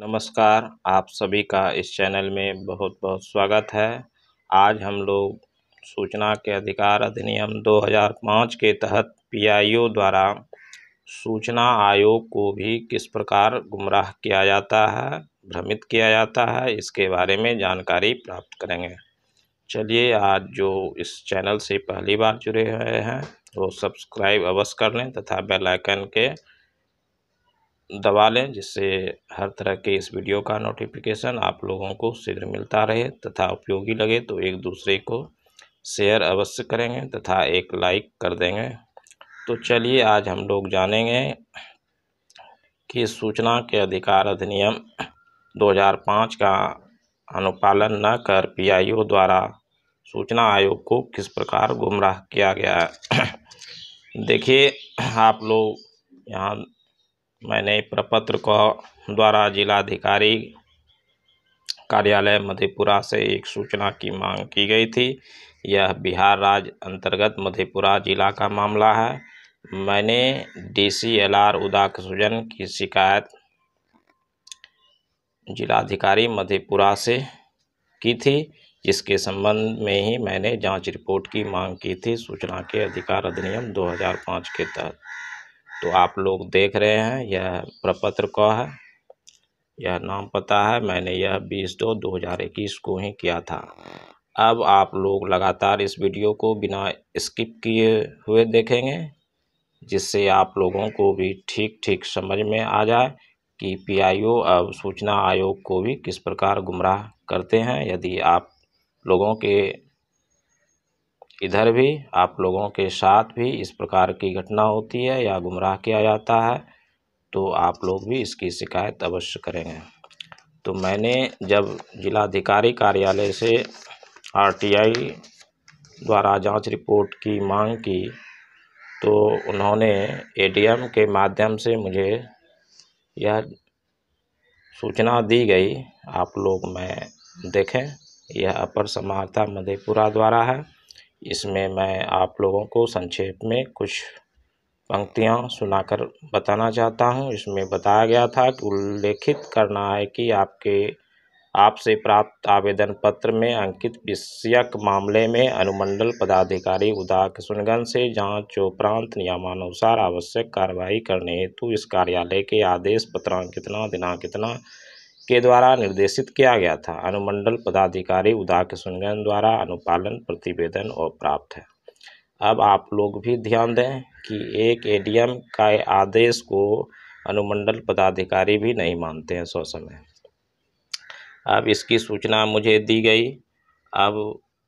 नमस्कार आप सभी का इस चैनल में बहुत बहुत स्वागत है आज हम लोग सूचना के अधिकार अधिनियम 2005 के तहत पीआईओ द्वारा सूचना आयोग को भी किस प्रकार गुमराह किया जाता है भ्रमित किया जाता है इसके बारे में जानकारी प्राप्त करेंगे चलिए आज जो इस चैनल से पहली बार जुड़े हुए हैं वो सब्सक्राइब अवश्य कर लें तथा बेलाइकन के दबा लें जिससे हर तरह के इस वीडियो का नोटिफिकेशन आप लोगों को शीघ्र मिलता रहे तथा उपयोगी लगे तो एक दूसरे को शेयर अवश्य करेंगे तथा एक लाइक कर देंगे तो चलिए आज हम लोग जानेंगे कि सूचना के अधिकार अधिनियम 2005 का अनुपालन न कर पीआईओ द्वारा सूचना आयोग को किस प्रकार गुमराह किया गया है देखिए आप लोग यहाँ मैंने प्रपत्र को द्वारा जिलाधिकारी कार्यालय मधेपुरा से एक सूचना की मांग की गई थी यह बिहार राज्य अंतर्गत मधेपुरा जिला का मामला है मैंने डी सी एल आर उदाकसुजन की शिकायत जिलाधिकारी मधेपुरा से की थी जिसके संबंध में ही मैंने जांच रिपोर्ट की मांग की थी सूचना के अधिकार अधिनियम 2005 के तहत तो आप लोग देख रहे हैं यह प्रपत्र क है यह नाम पता है मैंने यह बीस दो दो हज़ार इक्कीस को ही किया था अब आप लोग लगातार इस वीडियो को बिना स्किप किए हुए देखेंगे जिससे आप लोगों को भी ठीक ठीक समझ में आ जाए कि पीआईओ अब सूचना आयोग को भी किस प्रकार गुमराह करते हैं यदि आप लोगों के इधर भी आप लोगों के साथ भी इस प्रकार की घटना होती है या गुमराह किया जाता है तो आप लोग भी इसकी शिकायत अवश्य करेंगे तो मैंने जब जिलाधिकारी कार्यालय से आरटीआई द्वारा जांच रिपोर्ट की मांग की तो उन्होंने एडीएम के माध्यम से मुझे यह सूचना दी गई आप लोग मैं देखें यह अपर समाता मधेपुरा द्वारा है इसमें मैं आप लोगों को संक्षेप में कुछ पंक्तियां सुनाकर बताना चाहता हूं इसमें बताया गया था कि उल्लेखित करना है कि आपके आपसे प्राप्त आवेदन पत्र में अंकित विषयक मामले में अनुमंडल पदाधिकारी उदा किशनगंज से जांच उपरांत नियमानुसार आवश्यक कार्रवाई करने हेतु इस कार्यालय के आदेश पत्रांक कितना दिनांक कितना के द्वारा निर्देशित किया गया था अनुमंडल पदाधिकारी उदा किशनगंज द्वारा अनुपालन प्रतिवेदन और प्राप्त है अब आप लोग भी ध्यान दें कि एक एडीएम का आदेश को अनुमंडल पदाधिकारी भी नहीं मानते हैं सौ समय अब इसकी सूचना मुझे दी गई अब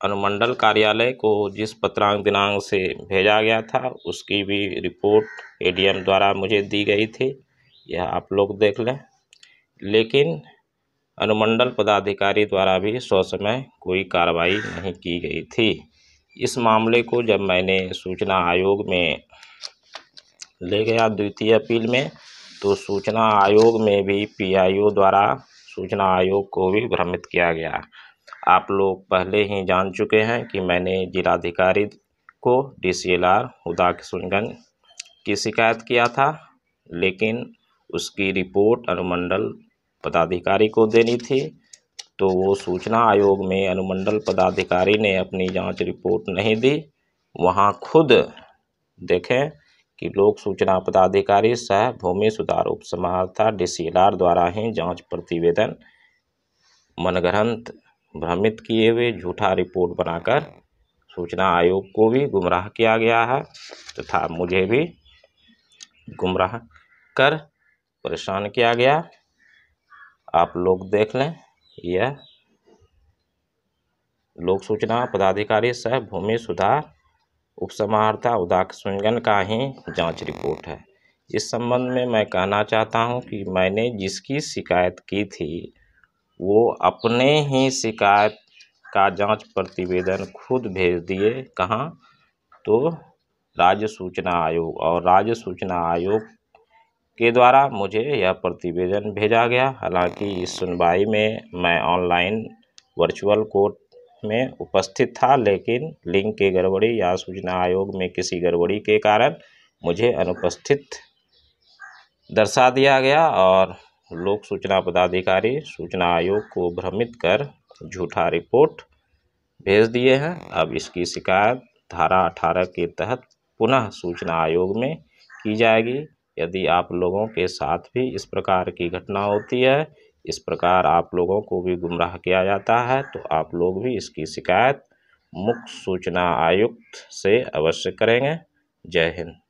अनुमंडल कार्यालय को जिस पत्रांक दिनांक से भेजा गया था उसकी भी रिपोर्ट एडीएम द्वारा मुझे दी गई थी यह आप लोग देख लें लेकिन अनुमंडल पदाधिकारी द्वारा भी सौ समय कोई कार्रवाई नहीं की गई थी इस मामले को जब मैंने सूचना आयोग में ले गया द्वितीय अपील में तो सूचना आयोग में भी पीआईओ द्वारा सूचना आयोग को भी भ्रमित किया गया आप लोग पहले ही जान चुके हैं कि मैंने जिलाधिकारी को डी सी एल आर उदा किशनगंज की शिकायत किया था लेकिन उसकी रिपोर्ट अनुमंडल पदाधिकारी को देनी थी तो वो सूचना आयोग में अनुमंडल पदाधिकारी ने अपनी जांच रिपोर्ट नहीं दी वहाँ खुद देखें कि लोक सूचना पदाधिकारी सह भूमि सुधार उप समाहर्ता डी द्वारा ही जांच प्रतिवेदन मनगढ़ंत भ्रमित किए हुए झूठा रिपोर्ट बनाकर सूचना आयोग को भी गुमराह किया गया है तथा तो मुझे भी गुमराह कर परेशान किया गया आप लोग देख लें यह लोक सूचना पदाधिकारी सह भूमि सुधार उपसमाहर्ता उदाक सुंगन का ही जांच रिपोर्ट है इस संबंध में मैं कहना चाहता हूं कि मैंने जिसकी शिकायत की थी वो अपने ही शिकायत का जांच प्रतिवेदन खुद भेज दिए कहाँ तो राज्य सूचना आयोग और राज्य सूचना आयोग के द्वारा मुझे यह प्रतिवेदन भेजा गया हालांकि इस सुनवाई में मैं ऑनलाइन वर्चुअल कोर्ट में उपस्थित था लेकिन लिंक के गड़बड़ी या सूचना आयोग में किसी गड़बड़ी के कारण मुझे अनुपस्थित दर्शा दिया गया और लोक सूचना पदाधिकारी सूचना आयोग को भ्रमित कर झूठा रिपोर्ट भेज दिए हैं अब इसकी शिकायत धारा अठारह के तहत पुनः सूचना आयोग में की जाएगी यदि आप लोगों के साथ भी इस प्रकार की घटना होती है इस प्रकार आप लोगों को भी गुमराह किया जाता है तो आप लोग भी इसकी शिकायत मुख्य सूचना आयुक्त से अवश्य करेंगे जय हिंद